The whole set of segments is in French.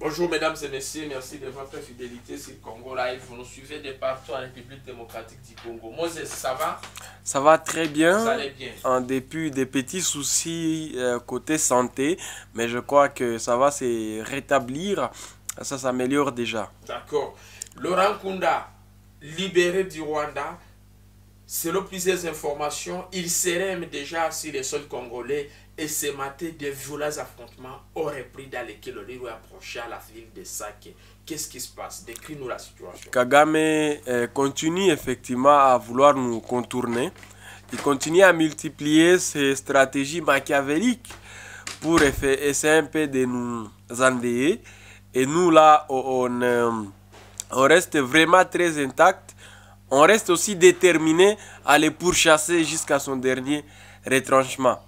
Bonjour mesdames et messieurs, merci de votre fidélité sur Congo Live. Vous nous suivez de partout en République démocratique du Congo. Moses, ça va Ça va très bien. Ça allait bien. En dépit des petits soucis euh, côté santé, mais je crois que ça va se rétablir. Ça s'améliore déjà. D'accord. Laurent Kunda, libéré du Rwanda, selon plusieurs informations, il serait déjà sur les sols congolais et ce matin, des violents affrontements auraient pris dans les kilomètres approché à la ville de Sake. Qu'est-ce qui se passe Décris-nous la situation. Kagame eh, continue effectivement à vouloir nous contourner. Il continue à multiplier ses stratégies machiavéliques pour essayer un peu de nous enlever. Et nous, là, euh, on, reste vraiment très intact. On reste aussi déterminé à les pourchasser jusqu'à son dernier retranchement.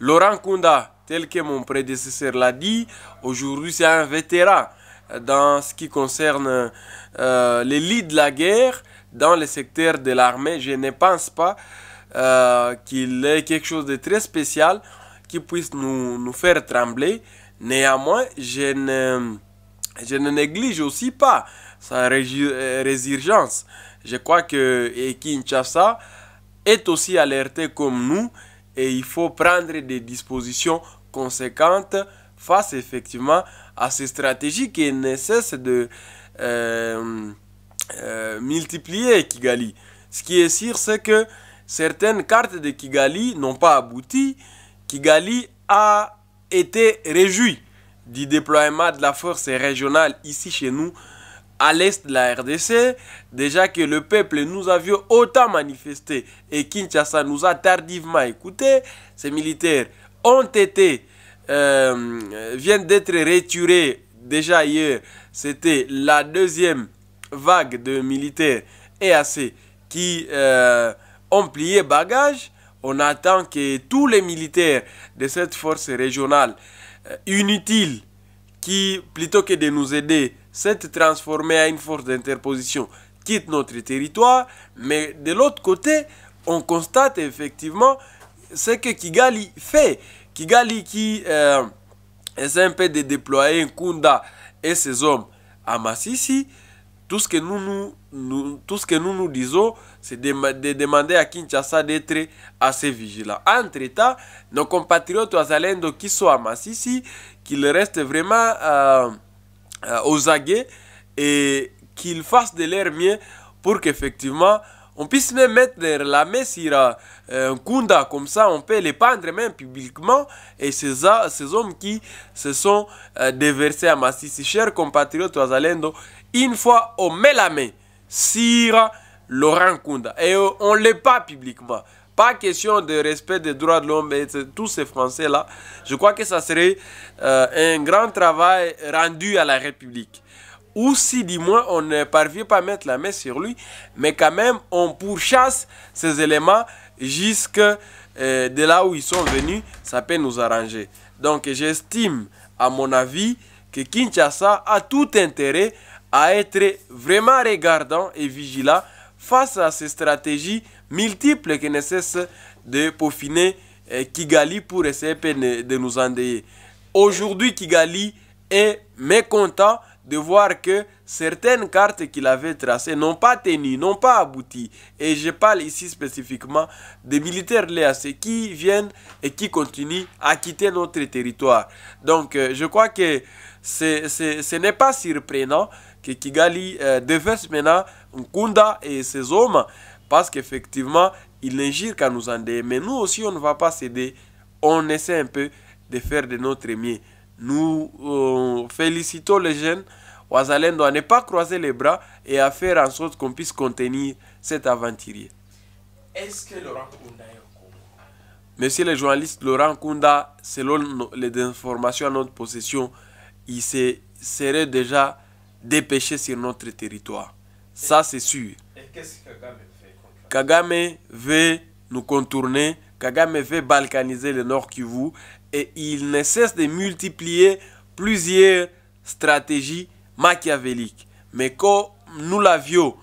Laurent Kunda, tel que mon prédécesseur l'a dit, aujourd'hui c'est un vétéran dans ce qui concerne euh, les lits de la guerre dans le secteur de l'armée. Je ne pense pas euh, qu'il ait quelque chose de très spécial qui puisse nous, nous faire trembler. Néanmoins, je ne je ne néglige aussi pas sa euh, résurgence. Je crois que Kinshasa est aussi alerté comme nous et il faut prendre des dispositions conséquentes face effectivement à ces stratégies qui ne cessent de euh, euh, multiplier Kigali. Ce qui est sûr, c'est que certaines cartes de Kigali n'ont pas abouti. Kigali a été réjoui du déploiement de la force régionale ici chez nous, à l'est de la RDC, déjà que le peuple nous avions autant manifesté et Kinshasa nous a tardivement écouté, ces militaires ont été, euh, viennent d'être retirés déjà hier. C'était la deuxième vague de militaires EAC qui euh, ont plié bagage. On attend que tous les militaires de cette force régionale euh, inutile qui, plutôt que de nous aider, s'est transformé à une force d'interposition, quitte notre territoire. Mais de l'autre côté, on constate effectivement ce que Kigali fait. Kigali qui euh, essaie un peu de déployer kunda et ses hommes à Massissi, tout ce que nous nous, tout ce que nous, nous disons, c'est de, demander à Kinshasa d'être assez vigilant. Entre-temps, nos compatriotes Oazalendo qui sont à Massissi, qu'ils restent vraiment euh, euh, aux aguets et qu'ils fassent de l'air mieux pour qu'effectivement on puisse même mettre la main sur euh, un Kunda, comme ça on peut les pendre même publiquement. Et ces, ces hommes qui se sont déversés à Massissi, chers compatriotes Oazalendo, une fois euh, on met la main sur Laurent Kunda et on ne l'est pas publiquement, pas question de respect des droits de l'homme et tous ces Français-là, je crois que ça serait euh, un grand travail rendu à la République. Ou si du moins on ne parvient pas à mettre la main sur lui, mais quand même on pourchasse ces éléments jusque euh, de là où ils sont venus, ça peut nous arranger. Donc j'estime, à mon avis, que Kinshasa a tout intérêt à être vraiment regardant et vigilant face à ces stratégies multiples qui ne de peaufiner eh, Kigali pour essayer de nous endeuiller. Aujourd'hui, Kigali est mécontent de voir que certaines cartes qu'il avait tracées n'ont pas tenu, n'ont pas abouti. Et je parle ici spécifiquement des militaires léacés qui viennent et qui continuent à quitter notre territoire. Donc, euh, je crois que ce n'est pas surprenant que Kigali euh, maintenant Nkunda et ses hommes parce qu'effectivement, il n'agirent qu'à nous dé. Mais nous aussi, on ne va pas céder. On essaie un peu de faire de notre mieux. Nous euh, félicitons les jeunes Ouazalendo n'est ne pas croiser les bras et à faire en sorte qu'on puisse contenir cet aventurier. Est-ce que Laurent Kunda est au Congo Monsieur le journaliste, Laurent Kunda, selon les informations à notre possession, il serait déjà dépêcher sur notre territoire. Ça, c'est sûr. Et qu'est-ce que Kagame fait contre Kagame veut nous contourner. Kagame veut balkaniser le Nord Kivu. Et il ne cesse de multiplier plusieurs stratégies machiavéliques. Mais comme nous l'avions,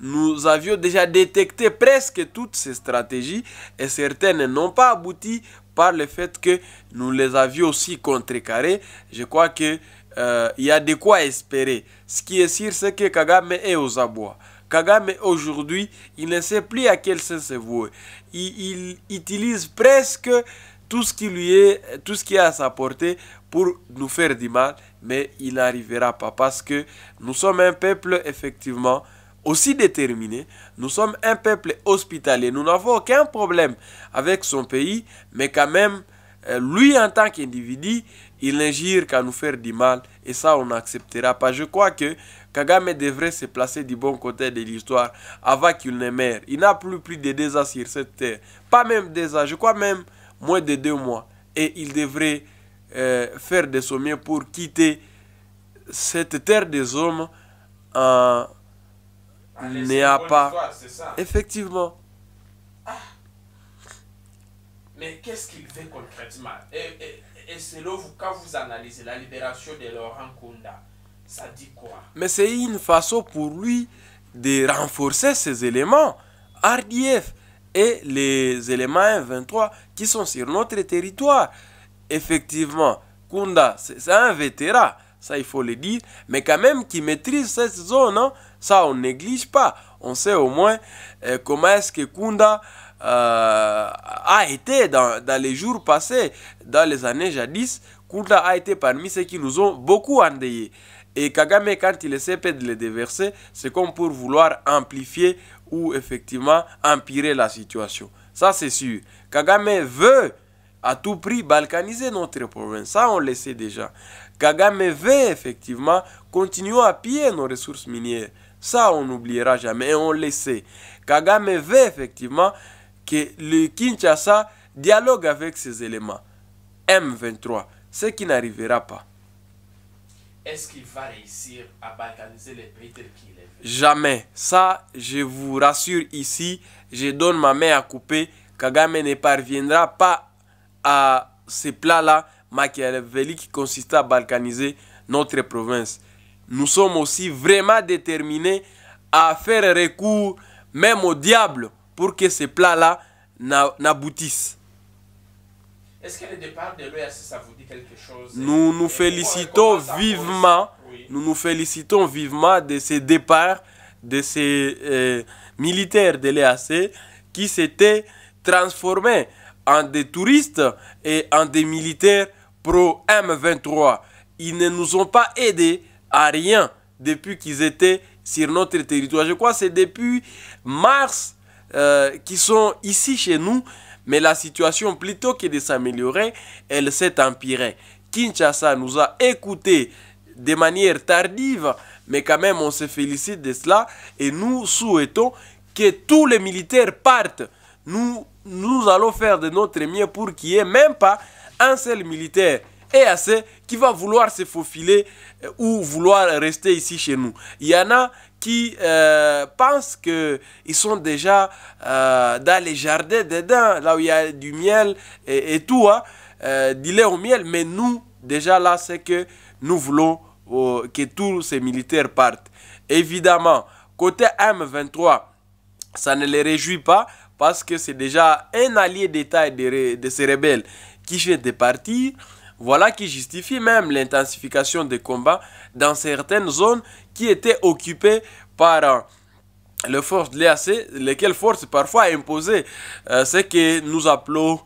nous avions déjà détecté presque toutes ces stratégies et certaines n'ont pas abouti par le fait que nous les avions aussi contrecarrées. Je crois que euh, il y a de quoi espérer. Ce qui est sûr, c'est que Kagame est aux abois. Kagame, aujourd'hui, il ne sait plus à quel sens se vouer. Il, il, utilise presque tout ce qui lui est, tout ce qui est à sa portée pour nous faire du mal, mais il n'arrivera pas parce que nous sommes un peuple, effectivement, aussi déterminé. Nous sommes un peuple hospitalier. Nous n'avons aucun problème avec son pays, mais quand même, euh, lui en tant qu'individu, il n'ingère qu'à nous faire du mal et ça, on n'acceptera pas. Je crois que Kagame devrait se placer du bon côté de l'histoire avant qu'il ne meure. Il n'a plus plus de deux ans sur cette terre. Pas même des ans, je crois même moins de deux mois. Et il devrait euh, faire des sommets pour quitter cette terre des hommes en a pas. Effectivement. Mais qu'est-ce qu'il fait concrètement et, et, et selon vous, quand vous analysez la libération de Laurent Kunda, ça dit quoi Mais c'est une façon pour lui de renforcer ses éléments. RDF et les éléments 23 qui sont sur notre territoire. Effectivement, Kunda, c'est un vétéran, ça il faut le dire, mais quand même qui maîtrise cette zone, hein, ça on néglige pas. On sait au moins euh, comment est-ce que Kunda euh, a été dans, les jours passés, dans les années jadis, Kourda a été parmi ceux qui nous ont beaucoup endeuillés. Et Kagame, quand il essaie de les déverser, c'est comme pour vouloir amplifier ou effectivement empirer la situation. Ça, c'est sûr. Kagame veut à tout prix balkaniser notre province. Ça, on le sait déjà. Kagame veut effectivement continuer à piller nos ressources minières. Ça, on n'oubliera jamais et on le sait. Kagame veut effectivement que le Kinshasa dialogue avec ces éléments. M23, ce qui n'arrivera pas. Est-ce qu'il va réussir à balkaniser les pays qu'il est Jamais. Ça, je vous rassure ici, je donne ma main à couper. Kagame ne parviendra pas à ces plats là Machiavelli, qui consiste à balkaniser notre province. Nous sommes aussi vraiment déterminés à faire recours même au diable pour que ces plats-là n'aboutissent. Est-ce que le départ de l'EAC, ça vous dit quelque chose Nous nous félicitons vivement, nous nous félicitons vivement de ce départ de ces euh, militaires de l'EAC qui s'étaient transformés en des touristes et en des militaires pro M23. Ils ne nous ont pas aidés à rien depuis qu'ils étaient sur notre territoire. Je crois que c'est depuis mars euh, qui sont ici chez nous, mais la situation, plutôt que de s'améliorer, elle s'est empirée. Kinshasa nous a écoutés de manière tardive, mais quand même on se félicite de cela et nous souhaitons que tous les militaires partent. Nous, nous allons faire de notre mieux pour qu'il n'y ait même pas un seul militaire et assez qui va vouloir se faufiler euh, ou vouloir rester ici chez nous. Il y en a qui euh, pensent qu'ils sont déjà euh, dans les jardins dedans, là où il y a du miel et, tout, hein. euh, du au miel. Mais nous, déjà là, c'est que nous voulons que tous ces militaires partent. Évidemment, côté M23, ça ne les réjouit pas parce que c'est déjà un allié d'État et de, de ces rebelles qui vient de partir. Voilà qui justifie même l'intensification des combats dans certaines zones qui étaient occupées par euh, les forces de l'EAC, lesquelles forces parfois imposaient euh, ce que nous appelons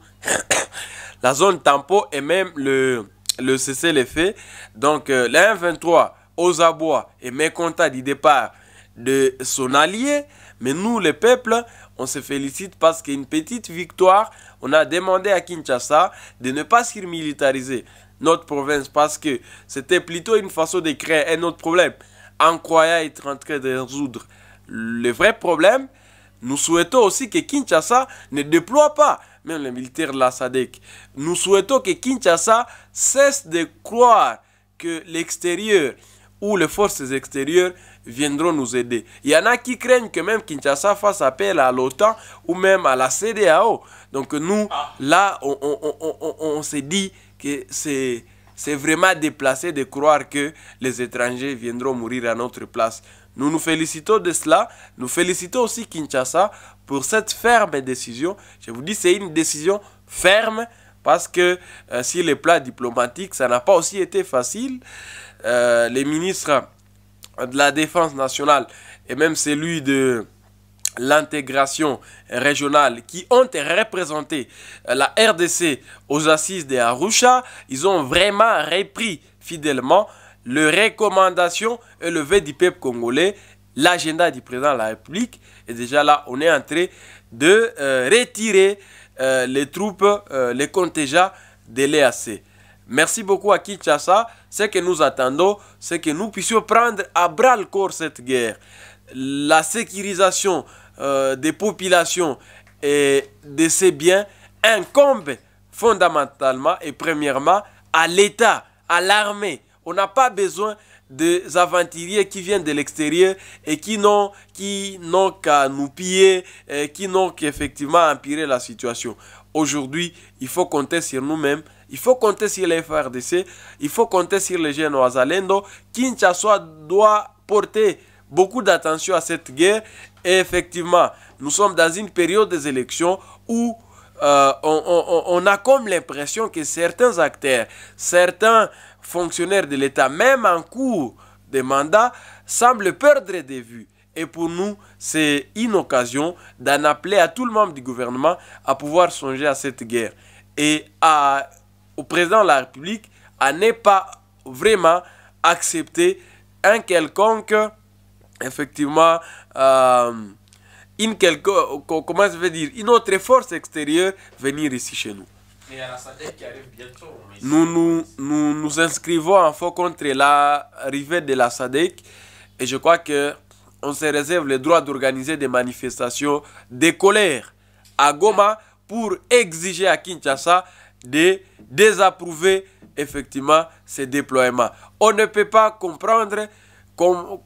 la zone tempo et même le, le cessez euh, les faits. Donc la 23 aux abois et mécontent du départ de son allié, mais nous les peuples, on se félicite parce qu'une petite victoire, on a demandé à Kinshasa de ne pas militariser notre province parce que c'était plutôt une façon de créer un autre problème en croyant être en train de résoudre le vrai problème. Nous souhaitons aussi que Kinshasa ne déploie pas même les militaires de la SADEC. Nous souhaitons que Kinshasa cesse de croire que l'extérieur ou les forces extérieures viendront nous aider. Il y en a qui craignent que même Kinshasa fasse appel à l'OTAN ou même à la CDAO. Donc nous, ah. là, on, on, s'est dit que c'est... C'est vraiment déplacé de croire que les étrangers viendront mourir à notre place. Nous nous félicitons de cela. Nous félicitons aussi Kinshasa pour cette ferme décision. Je vous dis, c'est une décision ferme parce que euh, si les plats diplomatiques, ça n'a pas aussi été facile. Euh, les ministres de la défense nationale et même celui de l'intégration régionale qui ont représenté euh, la RDC aux assises de Arusha, ils ont vraiment repris fidèlement les recommandations élevées du peuple congolais, l'agenda du président de la République. Et déjà là, on est en train de euh, retirer euh, les troupes, les contingents de l'EAC. Merci beaucoup à Kinshasa. Ce que nous attendons, c'est que nous puissions prendre à bras le corps cette guerre. La sécurisation euh, des populations et de ses biens incombe fondamentalement et premièrement à l'État, à l'armée. On n'a pas besoin des aventuriers qui viennent de l'extérieur et qui n'ont qui n'ont qu'à nous piller et qui n'ont qu'effectivement empirer la situation. Aujourd'hui, il faut compter sur nous-mêmes il faut compter sur les FRDC, il faut compter sur les jeunes Oazalendo. Kinshasa doit porter beaucoup d'attention à cette guerre. Et effectivement, nous sommes dans une période des élections où euh, on, a comme l'impression que certains acteurs, certains fonctionnaires de l'État, même en cours de mandat, semblent perdre des vues. Et pour nous, c'est une occasion d'en appeler à tout le monde du gouvernement à pouvoir songer à cette guerre et à au président de la République à ne pas vraiment accepter un quelconque, effectivement, euh, une quelconque, comment je vais dire, une autre force extérieure venir ici chez nous. nous, nous, nous nous inscrivons en faux contre l'arrivée de la SADEC et je crois que on se réserve le droit d'organiser des manifestations de colère à Goma pour exiger à Kinshasa de désapprouver effectivement ces déploiements. On ne peut pas comprendre qu'on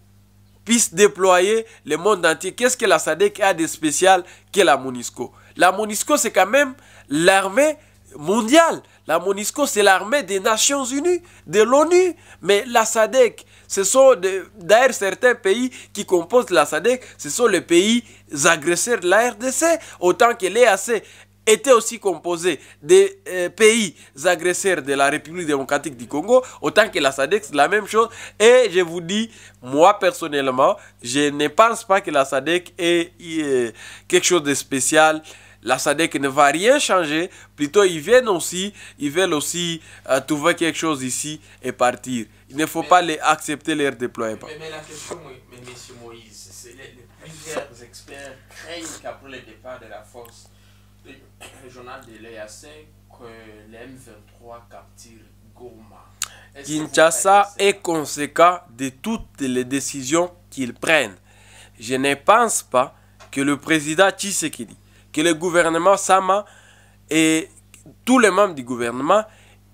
puisse déployer le monde entier. Qu'est-ce que la SADC a de spécial que la MONISCO La MONISCO, c'est quand même l'armée mondiale. La MONISCO, c'est l'armée des Nations Unies, de l'ONU. Mais la SADC, ce sont d'ailleurs certains pays qui composent la SADC, ce sont les pays agresseurs de la RDC, autant que l'EAC était aussi composé des euh, pays agresseurs de la République démocratique du Congo, autant que la SADC, la même chose. Et je vous dis, moi personnellement, je ne pense pas que la SADC ait, euh, quelque chose de spécial. La SADC ne va rien changer, plutôt ils viennent aussi, ils veulent aussi euh, trouver quelque chose ici et partir. Il ne faut pas les accepter leur déploiement. Mais, la question, M. Moïse, c'est les, plusieurs experts craignent qu'après le départ de la force, journal de l'EAC que l'M23 capture Goma. Kinshasa est conséquent de toutes les décisions qu'ils prennent. Je ne pense pas que le président Tshisekedi, que le gouvernement Sama et tous les membres du gouvernement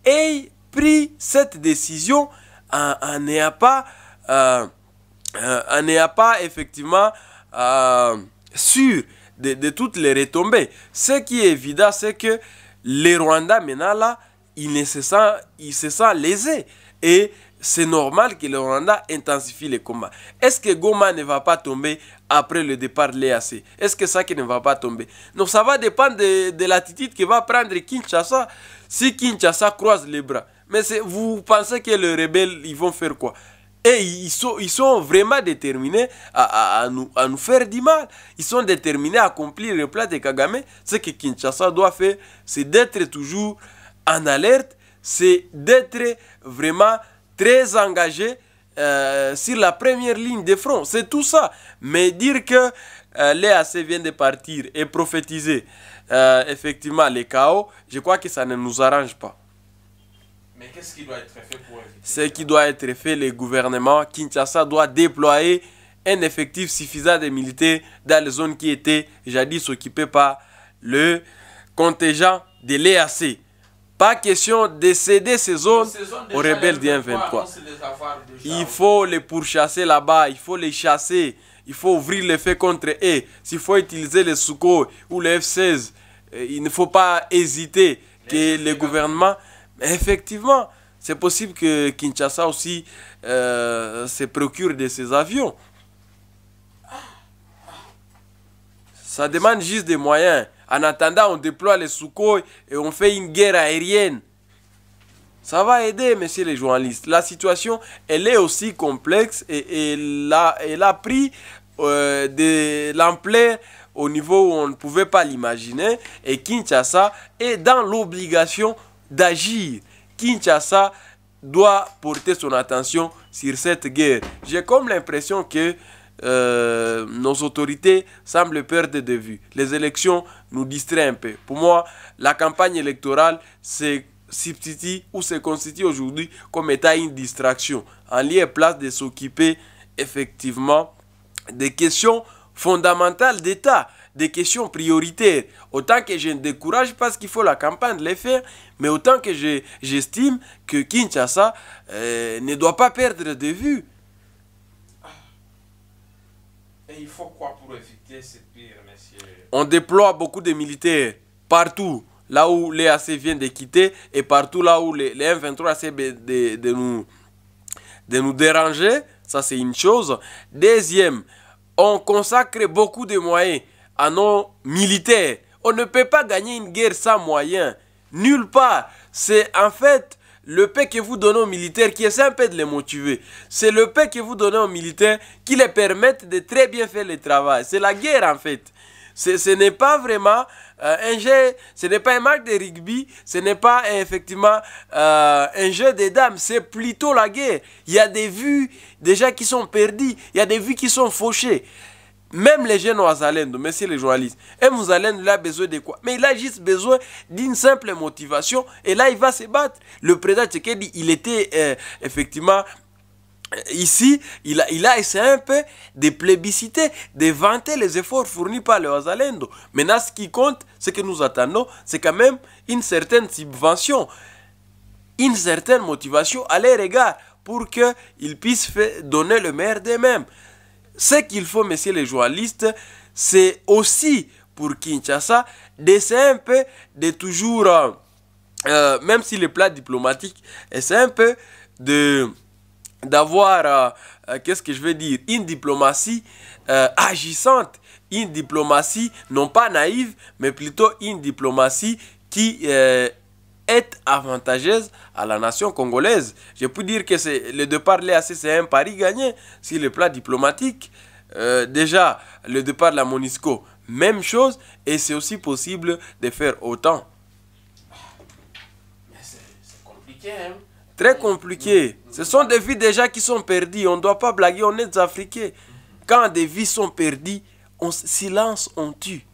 aient pris cette décision en n'ayant pas, euh, euh pas effectivement euh, sûr de, toutes les retombées. Ce qui est évident, c'est que les Rwandais, maintenant, là, ils se sentent lésés. Et c'est normal que les Rwanda intensifie les combats. Est-ce que Goma ne va pas tomber après le départ de l'EAC Est-ce que ça qui ne va pas tomber Donc ça va dépendre de, de l'attitude que va prendre Kinshasa si Kinshasa croise les bras. Mais vous pensez que les rebelles, ils vont faire quoi et eh, ils sont, vraiment déterminés à, nous, faire du mal. Ils sont déterminés à accomplir le plat de Kagame. Ce que Kinshasa doit faire, c'est d'être toujours en alerte, c'est d'être vraiment très engagé euh, sur la première ligne de front. C'est tout ça. Mais dire que l'EAC euh, les de partir et prophétiser euh, effectivement les chaos, je crois que ça ne nous arrange pas. Mais qu'est-ce qui doit être fait pour éviter Ce qui doit être fait, le gouvernement Kinshasa doit déployer un effectif suffisant de militaires dans les zones qui étaient jadis occupées par le contingent de l'EAC. Pas question de céder ces zones, aux rebelles du 23 Il faut les pourchasser là-bas, il faut les chasser, il faut ouvrir les faits contre eux. S'il faut utiliser les Sucos ou les F-16, euh, il ne faut pas hésiter que le gouvernement... Mais effectivement, c'est possible que Kinshasa aussi euh, se procure de ses avions. Ça demande juste des moyens. En attendant, on déploie les Sukhoi et on fait une guerre aérienne. Ça va aider, messieurs les journalistes. La situation, elle est aussi complexe et, elle, a, pris euh, de l'ampleur au niveau où on ne pouvait pas l'imaginer. Et Kinshasa est dans l'obligation d'agir. Kinshasa doit porter son attention sur cette guerre. J'ai comme l'impression que euh, nos autorités semblent perdre de vue. Les élections nous distraient un peu. Pour moi, la campagne électorale se substitue ou se constitue aujourd'hui comme étant une distraction, en lieu et place de s'occuper effectivement des questions fondamentales d'État des questions prioritaires. Autant que je ne décourage pas ce qu'il faut la campagne de les faire, mais autant que j'estime que Kinshasa euh, ne doit pas perdre de vue. Et il faut quoi pour éviter ce pire, messieurs On déploie beaucoup de militaires partout là où les AC viennent de quitter et partout là où les, M23 essaient de, nous, de nous déranger. Ça, c'est une chose. Deuxième, on consacre beaucoup de moyens en nos militaire. On ne peut pas gagner une guerre sans moyens. Nulle part. C'est en fait le paix que vous donnez aux militaires qui essaie un peu de les motiver. C'est le paix que vous donnez aux militaires qui les permettent de très bien faire le travail. C'est la guerre en fait. Ce n'est pas vraiment euh, un jeu, ce n'est pas un match de rugby, ce n'est pas euh, effectivement euh, un jeu des dames, c'est plutôt la guerre. Il y a des vues déjà qui sont perdues, il y a des vues qui sont fauchées. Même les jeunes Ouazalendo, messieurs les journalistes, M. Ouazalendo, il a besoin de quoi Mais il a juste besoin d'une simple motivation et là, il va se battre. Le président Tchekedi, il était euh, effectivement euh, Ici, il a, il a essayé un peu de plébisciter, de vanter les efforts fournis par le Mais Maintenant, ce qui compte, ce que nous attendons, c'est quand même une certaine subvention, une certaine motivation à leur égard pour qu'ils puissent donner le meilleur d'eux-mêmes. Ce qu'il faut, messieurs les journalistes, c'est aussi pour Kinshasa d'essayer un peu de toujours, euh, euh, même si les plat diplomatique, essayer un peu de d'avoir, euh, qu'est-ce que je veux dire, une diplomatie agissante, une diplomatie non pas naïve, mais plutôt une diplomatie qui être avantageuse à la nation congolaise. Je peux dire que le départ de l'EAC, c'est un pari gagné sur le plan diplomatique. Euh, déjà, le départ de la MONISCO, même chose, et c'est aussi possible de faire autant. C'est compliqué, hein. Très compliqué. Ce sont des vies déjà qui sont perdues. On ne doit pas blaguer, on est des Africains. Quand des vies sont perdues, on silence, on tue.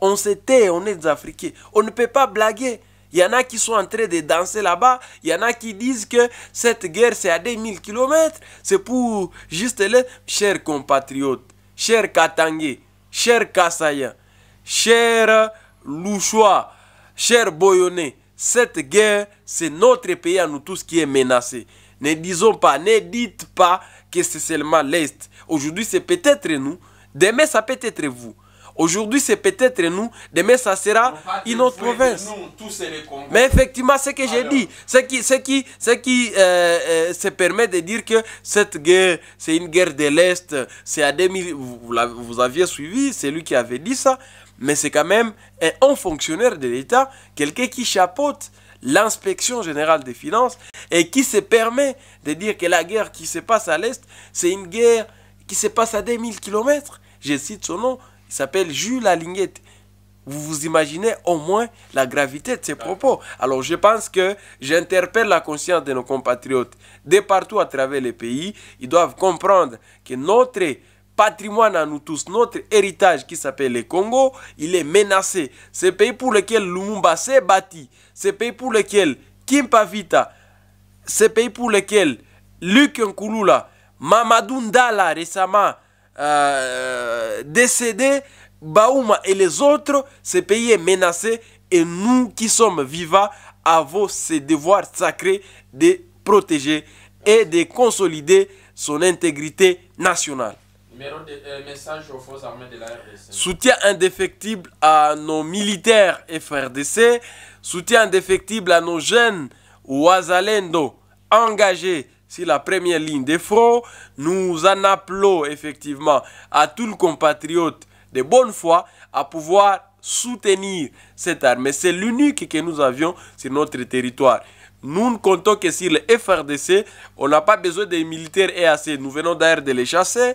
On se tait, on est des Africains. On ne peut pas blaguer. Il y en a qui sont en train de danser là-bas. Il y en a qui disent que cette guerre, c'est à 2000 kilomètres, C'est pour juste les chers compatriotes, chers Katangé, chers Kassaya, chers Louchois, chers Boyonnais. Cette guerre, c'est notre pays à nous tous qui est menacé. Ne disons pas, ne dites pas que c'est seulement l'Est. Aujourd'hui, c'est peut-être nous. Demain, ça peut être vous. Aujourd'hui, c'est peut-être nous. Demain, ça sera une autre province. Mais effectivement, ce que j'ai dit, ce qui, qui, ce qui euh, euh, se permet de dire que cette guerre, c'est une guerre de l'Est, c'est à 2000, vous, vous aviez suivi, c'est lui qui avait dit ça, mais c'est quand même un haut fonctionnaire de l'État, quelqu'un qui chapeaute l'inspection générale des finances et qui se permet de dire que la guerre qui se passe à l'Est, c'est une guerre qui se passe à 2000 km. Je cite son nom, il s'appelle Jules Alignette. Vous vous imaginez au moins la gravité de ses propos. Alors je pense que j'interpelle la conscience de nos compatriotes de partout à travers les pays. Ils doivent comprendre que notre patrimoine à nous tous, notre héritage qui s'appelle le Congo, il est menacé. Ce pays pour lequel Lumumba s'est bâti, ce pays pour lequel Kimpavita, ce pays pour lequel Luc Nkulula, Mamadou Ndala récemment, euh, décédé, Baouma et les autres, ce pays est menacé et nous qui sommes vivants avons ce devoir sacré de protéger et de consolider son intégrité nationale. Euh, soutien indéfectible à nos militaires et FRDC, soutien indéfectible à nos jeunes Ouazalendo engagés sur la première ligne de front, Nous en appelons effectivement à tout le compatriote de bonne foi à pouvoir soutenir cette armée. C'est l'unique que nous avions sur notre territoire. Nous ne comptons que sur le FRDC. On n'a pas besoin des militaires EAC. Nous venons d'ailleurs de les chasser.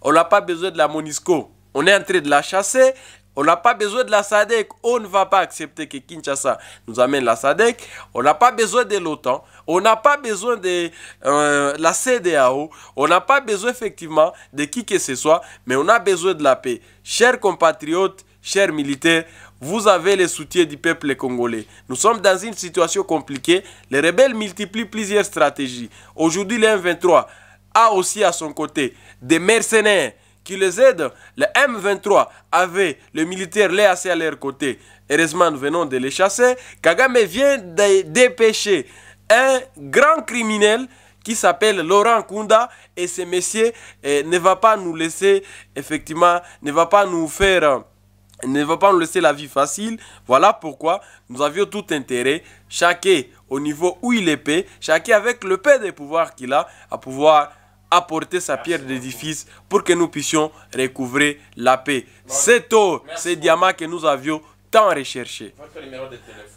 On n'a pas besoin de la MONISCO. On est en train de la chasser. On n'a pas besoin de la SADEC, On ne va pas accepter que Kinshasa nous amène la SADEC. On n'a pas besoin de l'OTAN. On n'a pas besoin de euh, la CDAO. On n'a pas besoin effectivement de qui que ce soit. Mais on a besoin de la paix. Chers compatriotes, chers militaires, vous avez le soutien du peuple congolais. Nous sommes dans une situation compliquée. Les rebelles multiplient plusieurs stratégies. Aujourd'hui, m 23 a aussi à son côté des mercenaires qui les aide. Le M23 avait le militaire laissé à leur côté. Heureusement, nous venons de les chasser. Kagame vient de dépêcher un grand criminel qui s'appelle Laurent Kounda. et ce monsieur eh, ne va pas nous laisser effectivement ne va pas nous faire ne va pas nous laisser la vie facile. Voilà pourquoi nous avions tout intérêt, chacun au niveau où il est payé, chacun avec le paix des pouvoirs qu'il a, à pouvoir apporter sa pierre d'édifice pour que nous puissions recouvrer la paix. C'est eau, ces diamant que nous avions tant recherché.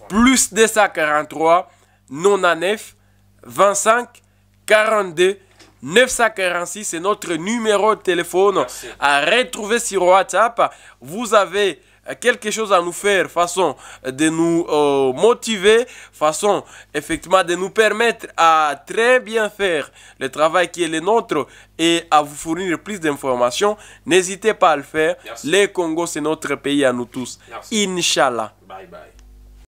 Plus 243 99 25 42 946, c'est notre numéro de téléphone à retrouver sur WhatsApp. Vous avez quelque chose à nous faire, façon de nous euh, motiver, façon effectivement de nous permettre à très bien faire le travail qui est le nôtre et à vous fournir plus d'informations, n'hésitez pas à le faire. Les Congo, c'est notre pays à nous tous. Inch'Allah. Bye bye.